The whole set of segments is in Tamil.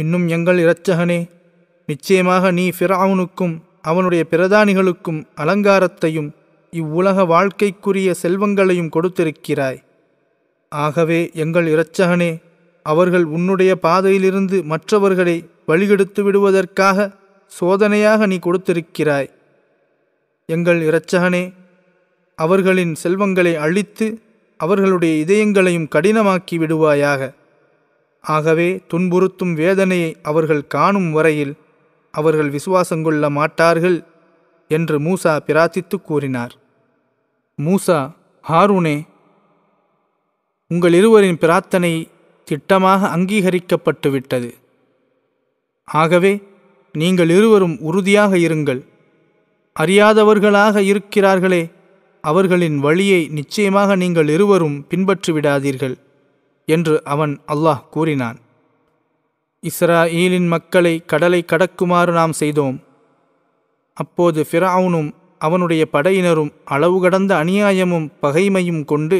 இன்னும் எங்கள் இரச்சகனே நிச்சயமாக நீ ஃபிராவுனுக்கும் அவனுடைய பிரதானிகளுக்கும் அலங்காரத்தையும் இவ்வுலக வாழ்க்கைக்குரிய செல்வங்களையும் கொடுத்திருக்கிறாய் ஆகவே எங்கள் இரச்சகனே அவர்கள் உன்னுடைய பாதையிலிருந்து மற்றவர்களை வழிகெடுத்து விடுவதற்காக சோதனையாக நீ கொடுத்திருக்கிறாய் எங்கள் இரச்சகனே அவர்களின் செல்வங்களை அழித்து அவர்களுடைய இதயங்களையும் கடினமாக்கி விடுவாயாக ஆகவே துன்புறுத்தும் வேதனையை அவர்கள் காணும் வரையில் அவர்கள் விசுவாசங்கொள்ள மாட்டார்கள் என்று மூசா பிரார்த்தித்து கூறினார் மூசா ஹாரூனே உங்கள் இருவரின் பிரார்த்தனை திட்டமாக அங்கீகரிக்கப்பட்டுவிட்டது ஆகவே நீங்கள் இருவரும் உறுதியாக இருங்கள் அறியாதவர்களாக இருக்கிறார்களே அவர்களின் வழியை நிச்சயமாக நீங்கள் இருவரும் பின்பற்றிவிடாதீர்கள் என்று அவன் அல்லாஹ் கூறினான் இஸ்ராஈலின் மக்களை கடலை கடக்குமாறு நாம் செய்தோம் அப்போது ஃபிராவுனும் அவனுடைய படையினரும் அளவு கடந்த அநியாயமும் பகைமையும் கொண்டு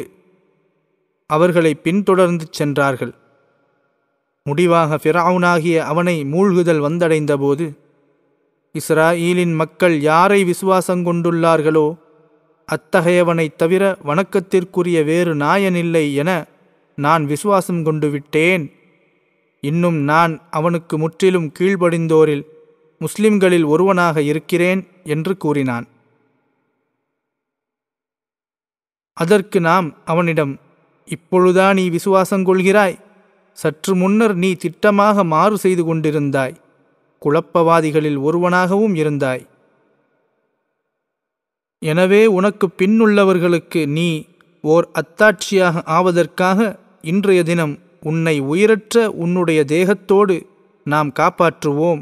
அவர்களை பின்தொடர்ந்து சென்றார்கள் முடிவாக ஃபிராவுனாகிய அவனை மூழ்குதல் வந்தடைந்தபோது இஸ்ராஈலின் மக்கள் யாரை விசுவாசம் கொண்டுள்ளார்களோ அத்தகையவனைத் தவிர வணக்கத்திற்குரிய வேறு நாயனில்லை என நான் விசுவாசம் கொண்டு விட்டேன் இன்னும் நான் அவனுக்கு முற்றிலும் கீழ்ப்படிந்தோரில் முஸ்லிம்களில் ஒருவனாக இருக்கிறேன் என்று கூறினான் அதற்கு நாம் அவனிடம் இப்பொழுதா நீ விசுவாசம் கொள்கிறாய் சற்று முன்னர் நீ திட்டமாக மாறு செய்து கொண்டிருந்தாய் குழப்பவாதிகளில் ஒருவனாகவும் இருந்தாய் எனவே உனக்கு பின்னுள்ளவர்களுக்கு நீ ஓர் அத்தாட்சியாக ஆவதற்காக இன்றைய தினம் உன்னை உயிரற்ற உன்னுடைய தேகத்தோடு நாம் காப்பாற்றுவோம்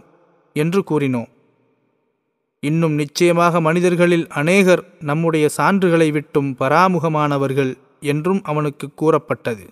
என்று கூறினோம் இன்னும் நிச்சயமாக மனிதர்களில் அநேகர் நம்முடைய சான்றுகளை விட்டும் பராமுகமானவர்கள் என்றும் அவனுக்கு கூறப்பட்டது